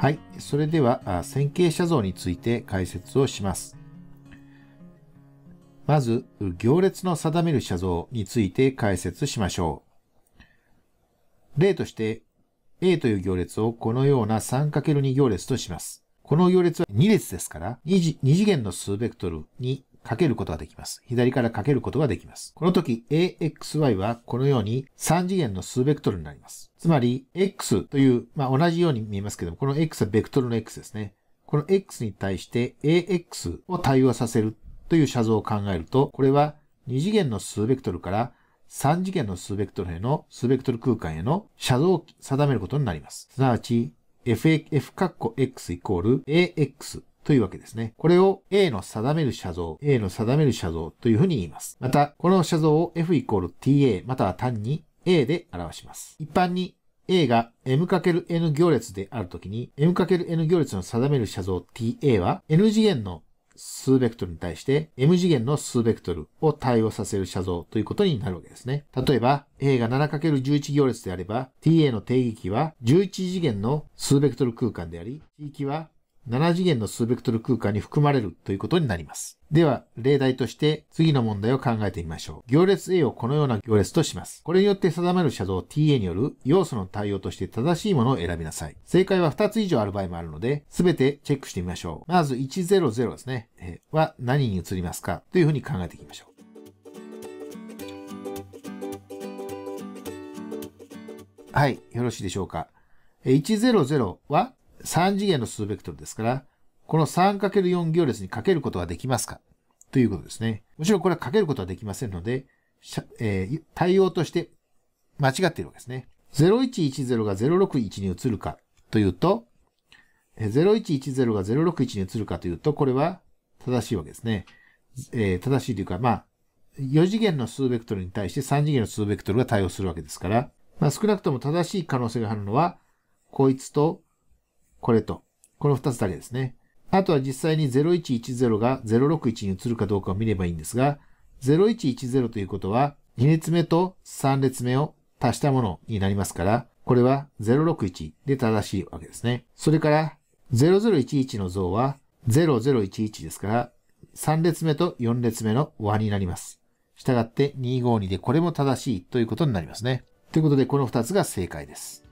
はい。それでは、線形写像について解説をします。まず、行列の定める写像について解説しましょう。例として、A という行列をこのような 3×2 行列とします。この行列は2列ですから2、次元の数ベクトルにかけることができます。左からかけることができます。この時 AXY はこのように3次元の数ベクトルになります。つまり X という、まあ、同じように見えますけども、この X はベクトルの X ですね。この X に対して AX を対応させるという写像を考えると、これは2次元の数ベクトルから3次元の数ベクトルへの、数ベクトル空間への写像を定めることになります。すなわち、f, f カッコ x イコール ax というわけですね。これを A の定める写像、A の定める写像というふうに言います。また、この写像を F イコール TA または単に A で表します。一般に A が M×N 行列であるときに、M×N 行列の定める写像 TA は N 次元の数ベクトルに対して M 次元の数ベクトルを対応させる写像ということになるわけですね。例えば A が 7×11 行列であれば TA の定義域は11次元の数ベクトル空間であり、地域は7次元の数ベクトル空間に含まれるということになります。では、例題として次の問題を考えてみましょう。行列 A をこのような行列とします。これによって定める写像 TA による要素の対応として正しいものを選びなさい。正解は2つ以上ある場合もあるので、すべてチェックしてみましょう。まず100ですね。えは何に移りますかというふうに考えていきましょう。はい、よろしいでしょうか。100は3次元の数ベクトルですから、この 3×4 行列にかけることはできますかということですね。もちろんこれはかけることはできませんので、えー、対応として間違っているわけですね。0110が061に移るかというと、0110が061に移るかというと、これは正しいわけですね。えー、正しいというか、まあ、4次元の数ベクトルに対して3次元の数ベクトルが対応するわけですから、まあ、少なくとも正しい可能性があるのは、こいつとこれと、この二つだけですね。あとは実際に0110が061に移るかどうかを見ればいいんですが、0110ということは、2列目と3列目を足したものになりますから、これは061で正しいわけですね。それから、0011の像は0011ですから、3列目と4列目の和になります。したがって252でこれも正しいということになりますね。ということで、この2つが正解です。